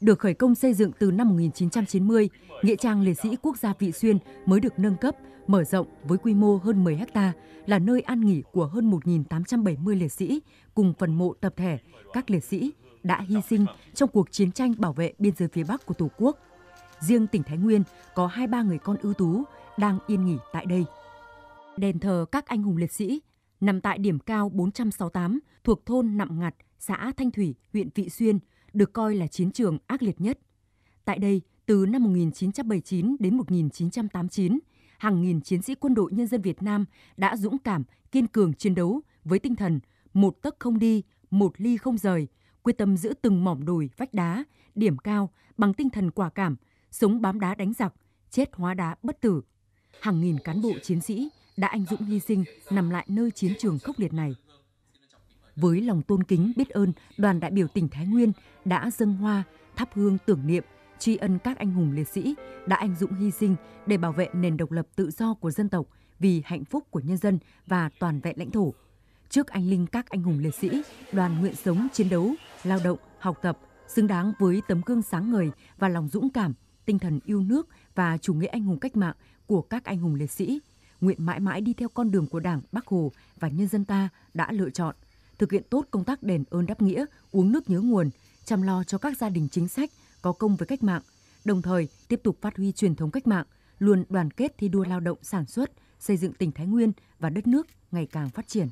Được khởi công xây dựng từ năm 1990, Nghĩa trang liệt sĩ quốc gia Vị Xuyên mới được nâng cấp, mở rộng với quy mô hơn 10 ha, là nơi an nghỉ của hơn 1.870 liệt sĩ cùng phần mộ tập thể các liệt sĩ đã hy sinh trong cuộc chiến tranh bảo vệ biên giới phía Bắc của Tổ quốc. Riêng tỉnh Thái Nguyên có 23 người con ưu tú đang yên nghỉ tại đây. Đền thờ các anh hùng liệt sĩ nằm tại điểm cao 468 thuộc thôn Nạm Ngặt, xã Thanh Thủy, huyện Vị Xuyên, được coi là chiến trường ác liệt nhất. Tại đây, từ năm 1979 đến 1989, hàng nghìn chiến sĩ quân đội nhân dân Việt Nam đã dũng cảm, kiên cường chiến đấu với tinh thần một tấc không đi, một ly không rời, quyết tâm giữ từng mỏm đồi, vách đá, điểm cao bằng tinh thần quả cảm, sống bám đá đánh giặc, chết hóa đá bất tử. Hàng nghìn cán bộ chiến sĩ đã anh dũng hy sinh nằm lại nơi chiến trường khốc liệt này. Với lòng tôn kính biết ơn, đoàn đại biểu tỉnh Thái Nguyên đã dâng hoa, thắp hương tưởng niệm, tri ân các anh hùng liệt sĩ đã anh dũng hy sinh để bảo vệ nền độc lập tự do của dân tộc vì hạnh phúc của nhân dân và toàn vẹn lãnh thổ. Trước anh linh các anh hùng liệt sĩ, đoàn nguyện sống chiến đấu, lao động, học tập, xứng đáng với tấm gương sáng ngời và lòng dũng cảm, tinh thần yêu nước và chủ nghĩa anh hùng cách mạng của các anh hùng liệt sĩ – nguyện mãi mãi đi theo con đường của Đảng, Bác Hồ và nhân dân ta đã lựa chọn, thực hiện tốt công tác đền ơn đáp nghĩa, uống nước nhớ nguồn, chăm lo cho các gia đình chính sách có công với cách mạng, đồng thời tiếp tục phát huy truyền thống cách mạng, luôn đoàn kết thi đua lao động sản xuất, xây dựng tỉnh Thái Nguyên và đất nước ngày càng phát triển.